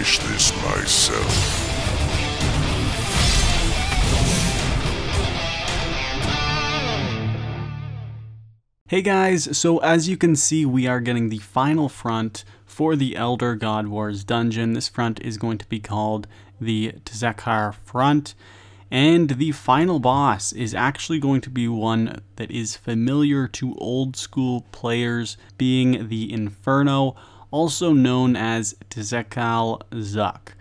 finish this myself. Hey guys, so as you can see we are getting the final front for the Elder God Wars dungeon. This front is going to be called the Tzekar front. And the final boss is actually going to be one that is familiar to old school players, being the Inferno also known as Tzekal Zuck.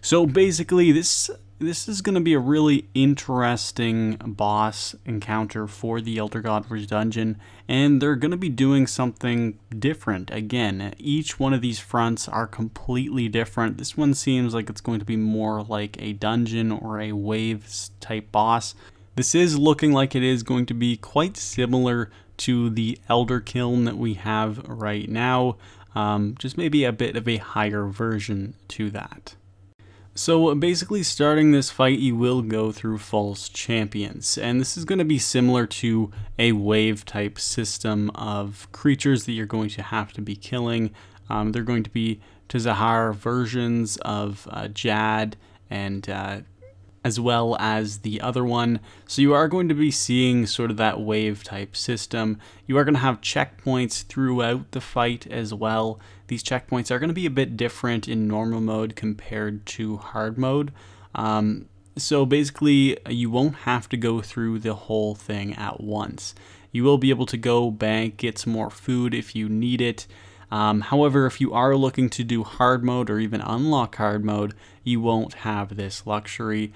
So basically, this this is going to be a really interesting boss encounter for the Elder Godforge dungeon, and they're going to be doing something different again. Each one of these fronts are completely different. This one seems like it's going to be more like a dungeon or a waves type boss. This is looking like it is going to be quite similar to the Elder Kiln that we have right now, um, just maybe a bit of a higher version to that. So basically starting this fight you will go through false champions and this is going to be similar to a wave type system of creatures that you're going to have to be killing. Um, they're going to be Tazahar versions of uh, Jad and uh, as well as the other one. So you are going to be seeing sort of that wave type system. You are going to have checkpoints throughout the fight as well. These checkpoints are going to be a bit different in normal mode compared to hard mode. Um, so basically, you won't have to go through the whole thing at once. You will be able to go bank, get some more food if you need it. Um, however, if you are looking to do hard mode or even unlock hard mode, you won't have this luxury.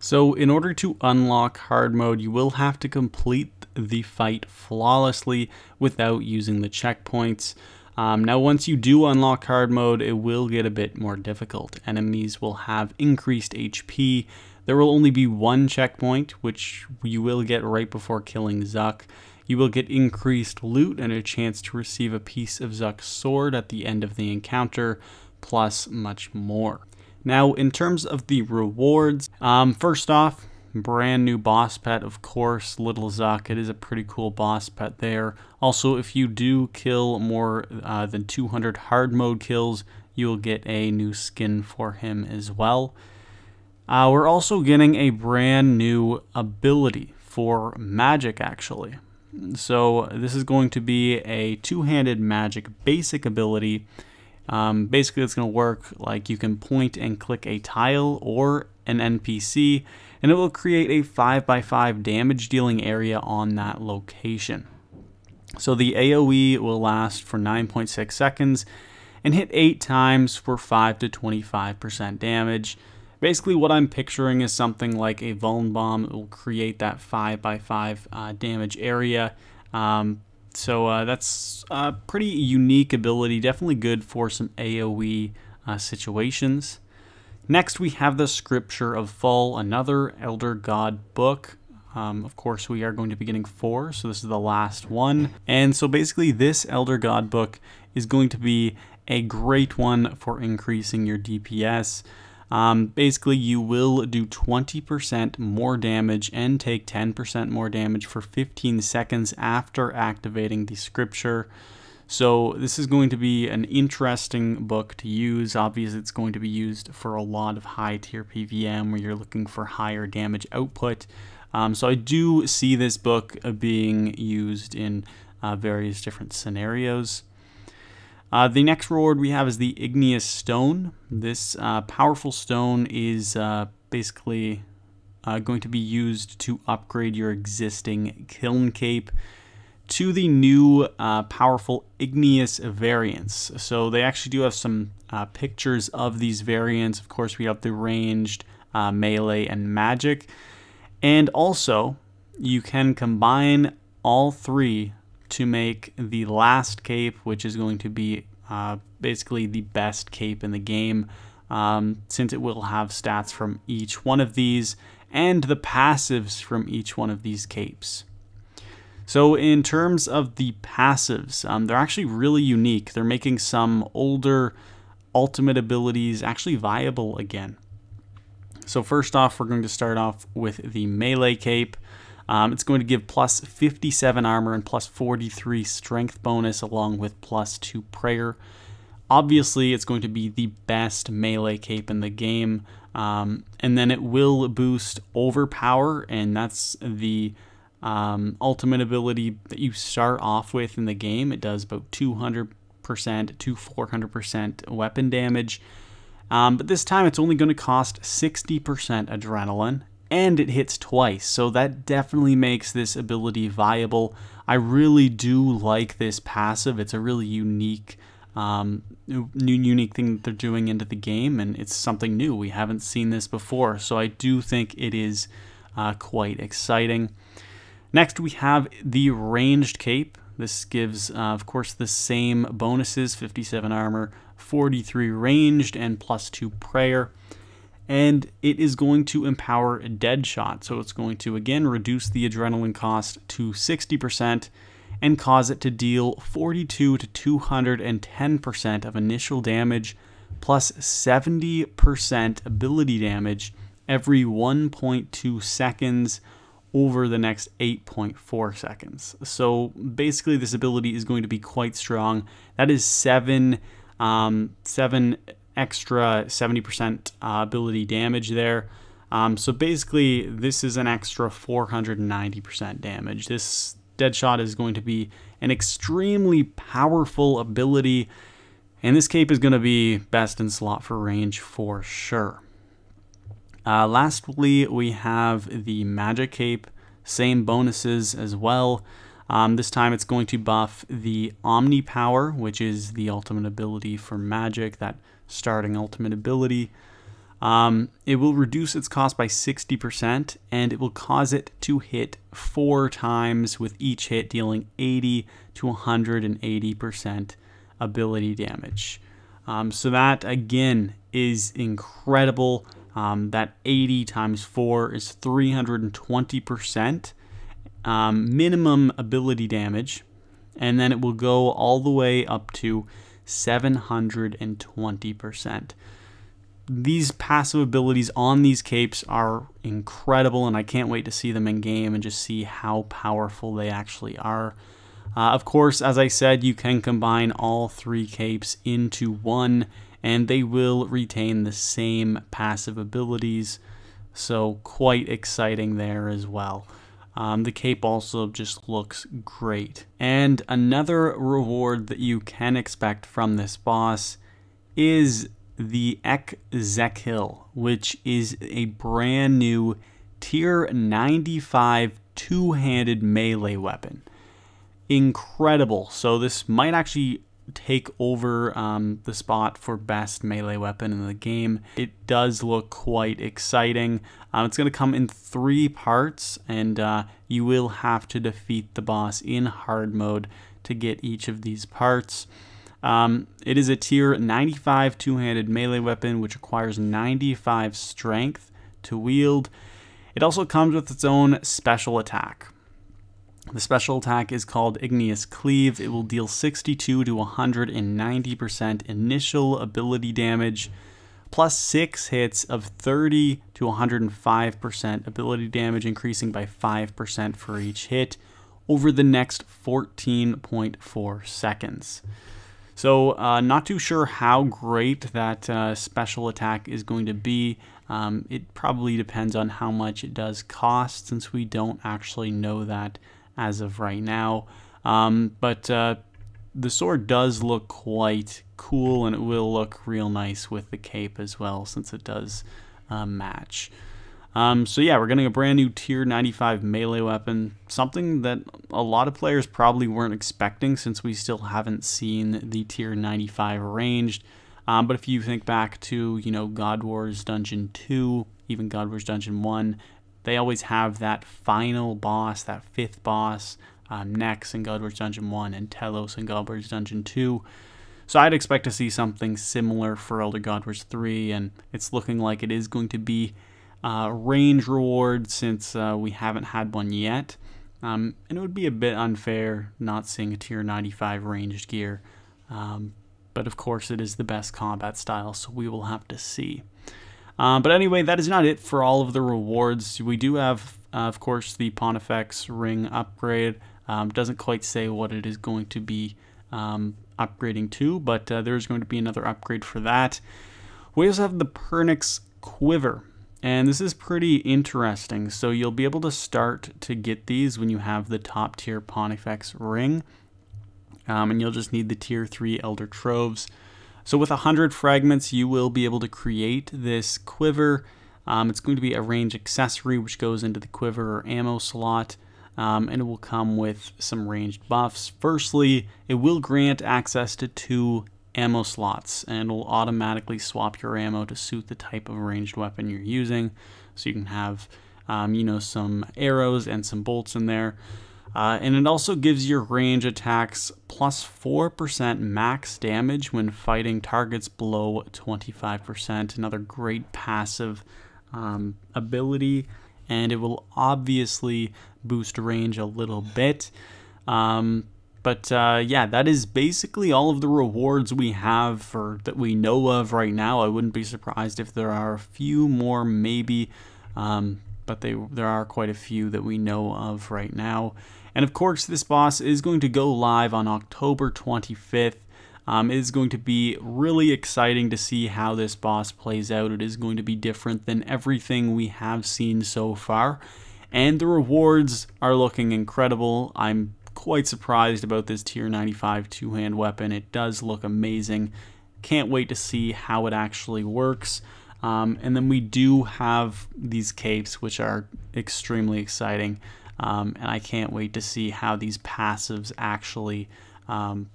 So in order to unlock hard mode, you will have to complete the fight flawlessly without using the checkpoints. Um, now once you do unlock hard mode, it will get a bit more difficult. Enemies will have increased HP. There will only be one checkpoint, which you will get right before killing Zuck. You will get increased loot and a chance to receive a piece of Zuck's sword at the end of the encounter, plus much more. Now, in terms of the rewards, um, first off, brand new boss pet, of course, Little Zuck. It is a pretty cool boss pet there. Also, if you do kill more uh, than 200 hard mode kills, you'll get a new skin for him as well. Uh, we're also getting a brand new ability for magic, actually. So this is going to be a two-handed magic basic ability um, basically, it's going to work like you can point and click a tile or an NPC, and it will create a 5x5 damage dealing area on that location. So the AoE will last for 9.6 seconds and hit 8 times for 5 to 25% damage. Basically, what I'm picturing is something like a Vuln Bomb. It will create that 5x5 uh, damage area. Um, so uh, that's a pretty unique ability, definitely good for some AoE uh, situations. Next, we have the Scripture of Fall, another Elder God book. Um, of course, we are going to be getting four, so this is the last one. And so basically, this Elder God book is going to be a great one for increasing your DPS. Um, basically, you will do 20% more damage and take 10% more damage for 15 seconds after activating the scripture. So this is going to be an interesting book to use. Obviously, it's going to be used for a lot of high tier PVM where you're looking for higher damage output. Um, so I do see this book being used in uh, various different scenarios. Uh, the next reward we have is the Igneous Stone. This uh, powerful stone is uh, basically uh, going to be used to upgrade your existing Kiln Cape to the new uh, powerful Igneous variants. So they actually do have some uh, pictures of these variants. Of course, we have the ranged, melee, and magic. And also, you can combine all three to make the last cape, which is going to be uh, basically the best cape in the game, um, since it will have stats from each one of these and the passives from each one of these capes. So in terms of the passives, um, they're actually really unique. They're making some older ultimate abilities actually viable again. So first off, we're going to start off with the melee cape. Um, it's going to give plus 57 armor and plus 43 strength bonus along with plus 2 prayer. Obviously, it's going to be the best melee cape in the game. Um, and then it will boost overpower, and that's the um, ultimate ability that you start off with in the game. It does about 200% to 400% weapon damage. Um, but this time it's only going to cost 60% adrenaline and it hits twice, so that definitely makes this ability viable. I really do like this passive. It's a really unique um, new, unique thing that they're doing into the game, and it's something new. We haven't seen this before, so I do think it is uh, quite exciting. Next, we have the Ranged Cape. This gives, uh, of course, the same bonuses, 57 armor, 43 ranged, and plus 2 prayer and it is going to empower Deadshot. So it's going to again reduce the adrenaline cost to 60% and cause it to deal 42 to 210% of initial damage plus 70% ability damage every 1.2 seconds over the next 8.4 seconds. So basically this ability is going to be quite strong. That is seven um, seven extra 70% uh, ability damage there. Um, so basically, this is an extra 490% damage. This Deadshot is going to be an extremely powerful ability, and this cape is going to be best in slot for range for sure. Uh, lastly, we have the Magic Cape, same bonuses as well. Um, this time it's going to buff the Omni Power, which is the ultimate ability for magic that starting ultimate ability. Um, it will reduce its cost by 60% and it will cause it to hit four times with each hit dealing 80 to 180% ability damage. Um, so that again is incredible. Um, that 80 times 4 is 320% um, minimum ability damage. And then it will go all the way up to 720%. These passive abilities on these capes are incredible, and I can't wait to see them in game and just see how powerful they actually are. Uh, of course, as I said, you can combine all three capes into one, and they will retain the same passive abilities, so quite exciting there as well. Um, the cape also just looks great. And another reward that you can expect from this boss is the Ek which is a brand new tier 95 two-handed melee weapon. Incredible. So this might actually take over um, the spot for best melee weapon in the game. It does look quite exciting. Um, it's going to come in three parts, and uh, you will have to defeat the boss in hard mode to get each of these parts. Um, it is a tier 95 two-handed melee weapon, which requires 95 strength to wield. It also comes with its own special attack. The special attack is called Igneous Cleave. It will deal 62 to 190% initial ability damage, plus 6 hits of 30 to 105% ability damage, increasing by 5% for each hit over the next 14.4 seconds. So, uh, not too sure how great that uh, special attack is going to be. Um, it probably depends on how much it does cost, since we don't actually know that as of right now. Um, but uh, the sword does look quite cool and it will look real nice with the cape as well since it does uh, match. Um, so yeah, we're getting a brand new tier 95 melee weapon, something that a lot of players probably weren't expecting since we still haven't seen the tier 95 ranged. Um, but if you think back to, you know, God Wars Dungeon 2, even God Wars Dungeon 1, they always have that final boss, that fifth boss, um, Nex in Godward's Dungeon 1 and Telos in Godward's Dungeon 2. So I'd expect to see something similar for Elder Godward's 3, and it's looking like it is going to be a uh, range reward since uh, we haven't had one yet. Um, and it would be a bit unfair not seeing a tier 95 ranged gear. Um, but of course, it is the best combat style, so we will have to see. Um, but anyway, that is not it for all of the rewards. We do have, uh, of course, the Pontifex ring upgrade. Um, doesn't quite say what it is going to be um, upgrading to, but uh, there's going to be another upgrade for that. We also have the Pernix Quiver, and this is pretty interesting. So you'll be able to start to get these when you have the top tier Pontifex ring, um, and you'll just need the tier 3 Elder Troves so with 100 fragments, you will be able to create this quiver. Um, it's going to be a range accessory, which goes into the quiver or ammo slot. Um, and it will come with some ranged buffs. Firstly, it will grant access to two ammo slots and will automatically swap your ammo to suit the type of ranged weapon you're using. So you can have, um, you know, some arrows and some bolts in there. Uh, and it also gives your range attacks plus 4% max damage when fighting targets below 25%. Another great passive um, ability. And it will obviously boost range a little bit. Um, but uh, yeah, that is basically all of the rewards we have for that we know of right now. I wouldn't be surprised if there are a few more, maybe, um, but they there are quite a few that we know of right now. And of course, this boss is going to go live on October 25th. Um, it is going to be really exciting to see how this boss plays out. It is going to be different than everything we have seen so far. And the rewards are looking incredible. I'm quite surprised about this tier 95 two-hand weapon. It does look amazing. Can't wait to see how it actually works. Um, and then we do have these capes, which are extremely exciting um, and I can't wait to see how these passives actually um,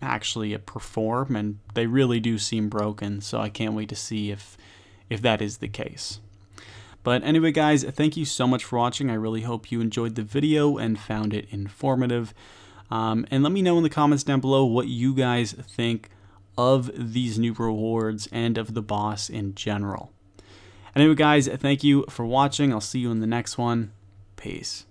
actually perform. And they really do seem broken, so I can't wait to see if if that is the case. But anyway guys, thank you so much for watching. I really hope you enjoyed the video and found it informative. Um, and let me know in the comments down below what you guys think of these new rewards and of the boss in general. Anyway guys, thank you for watching. I'll see you in the next one. Peace.